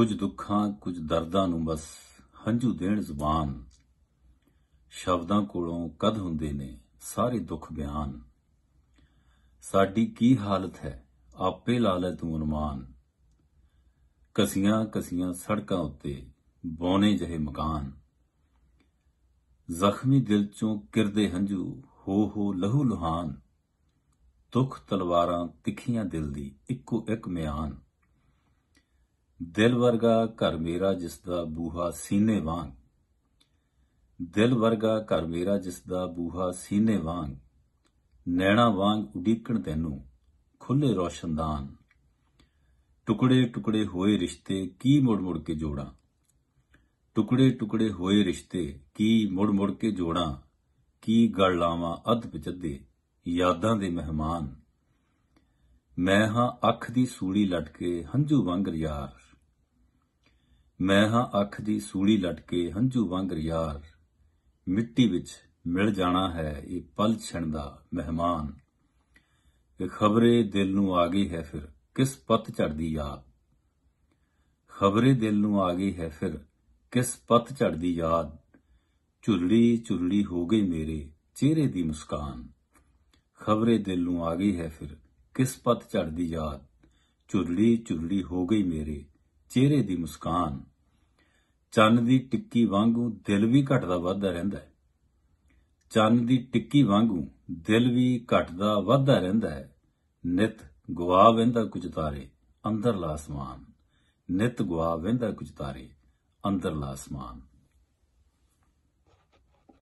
ਕੁਝ ਦੁੱਖਾਂ ਕੁਝ ਦਰਦਾਂ ਨੂੰ ਬਸ ਹੰਝੂ ਦੇਣ ਜ਼ੁਬਾਨ ਸ਼ਬਦਾਂ ਕੋਲੋਂ ਕਦ ਹੁੰਦੇ ਨੇ ਸਾਰੇ ਦੁੱਖ ਬਿਆਨ ਸਾਡੀ ਕੀ ਹਾਲਤ ਹੈ ਆਪੇ ਲਾ ਲੈ ਤੂੰ ਅਨੁਮਾਨ ਕਸੀਆਂ ਕਸੀਆਂ ਸੜਕਾਂ ਉੱਤੇ ਬੌਨੇ ਜਿਹੇ ਮਕਾਨ ਜ਼ਖਮੀ ਦਿਲ ਚੋਂ ਕਿਰਦੇ ਹੰਝੂ ਹੋ ਹੋ ਲਹੂ ਲੁਹਾਨ ਦੁੱਖ ਤਲਵਾਰਾਂ ਤਿੱਖੀਆਂ ਦਿਲ ਦੀ ਇੱਕੋ ਇੱਕ ਮਿਆਨ ਦਿਲ ਵਰਗਾ ਘਰ ਮੇਰਾ ਜਿਸ ਦਾ ਬੂਹਾ ਸੀਨੇ ਵਾਂਗ ਦਿਲ ਵਰਗਾ ਘਰ ਮੇਰਾ ਜਿਸ ਦਾ ਬੂਹਾ ਸੀਨੇ ਵਾਂਗ ਨੈਣਾ ਵਾਂਗ ਉਡੀਕਣ ਤੈਨੂੰ ਖੁੱਲੇ ਰੋਸ਼ਨਦਾਨ ਟੁਕੜੇ ਟੁਕੜੇ ਹੋਏ ਰਿਸ਼ਤੇ ਕੀ ਮੁੜ ਮੁੜ ਕੇ ਜੋੜਾਂ ਟੁਕੜੇ ਟੁਕੜੇ ਹੋਏ ਰਿਸ਼ਤੇ ਕੀ ਮੁੜ ਮੁੜ ਕੇ ਜੋੜਾਂ ਕੀ ਗੜ ਲਾਵਾਂ ਅਧ ਵਿਚੱਦੇ ਯਾਦਾਂ ਦੇ ਮਹਿਮਾਨ ਮੈਂ ਹਾਂ ਅੱਖ ਦੀ ਸੂਲੀ ਲਟਕੇ ਹੰਝੂ ਵੰਗ ਯਾਰ ਮੈਂ ਹਾਂ ਅੱਖ ਦੀ ਸੂਲੀ ਲਟਕੇ ਹੰਝੂ ਵਾਂਗ ਯਾਰ ਮਿੱਟੀ ਵਿੱਚ ਮਿਲ ਜਾਣਾ ਹੈ ਇਹ ਪਲ ਛਣ ਦਾ ਮਹਿਮਾਨ ਇਹ ਖਬਰੇ ਦਿਲ ਨੂੰ ਆ ਗਈ ਹੈ ਫਿਰ ਕਿਸ ਪੱਤ ਚੜਦੀ ਯਾਦ ਖਬਰੇ ਦਿਲ ਨੂੰ ਆ ਗਈ ਹੈ ਫਿਰ ਕਿਸ ਪੱਤ ਚੜਦੀ ਯਾਦ ਚੁਰਲੀ ਚੁਰਲੀ ਹੋ ਗਈ ਮੇਰੇ ਚਿਹਰੇ ਦੀ ਮੁਸਕਾਨ ਖਬਰੇ ਦਿਲ ਨੂੰ ਆ ਗਈ ਹੈ ਫਿਰ ਕਿਸ ਪੱਤ ਚੜਦੀ ਯਾਦ ਚੁਰਲੀ ਚੁਰਲੀ ਹੋ ਗਈ ਮੇਰੇ ਚਿਹਰੇ ਦੀ ਮੁਸਕਾਨ ਚੰਨ ਦੀ ਟਿੱਕੀ ਵਾਂਗੂ ਦਿਲ ਵੀ ਘਟਦਾ ਵੱਧਦਾ ਰਹਿੰਦਾ ਹੈ ਚੰਨ ਦੀ ਟਿੱਕੀ ਵਾਂਗੂ ਦਿਲ ਵੀ ਘਟਦਾ ਵੱਧਦਾ ਰਹਿੰਦਾ ਹੈ ਨਿਤ ਗਵਾ ਵਹਿੰਦਾ ਕੁਝ ਤਾਰੇ ਅੰਦਰਲਾ ਅਸਮਾਨ ਨਿਤ ਗਵਾ ਵਹਿੰਦਾ ਕੁਝ ਤਾਰੇ ਅੰਦਰਲਾ ਅਸਮਾਨ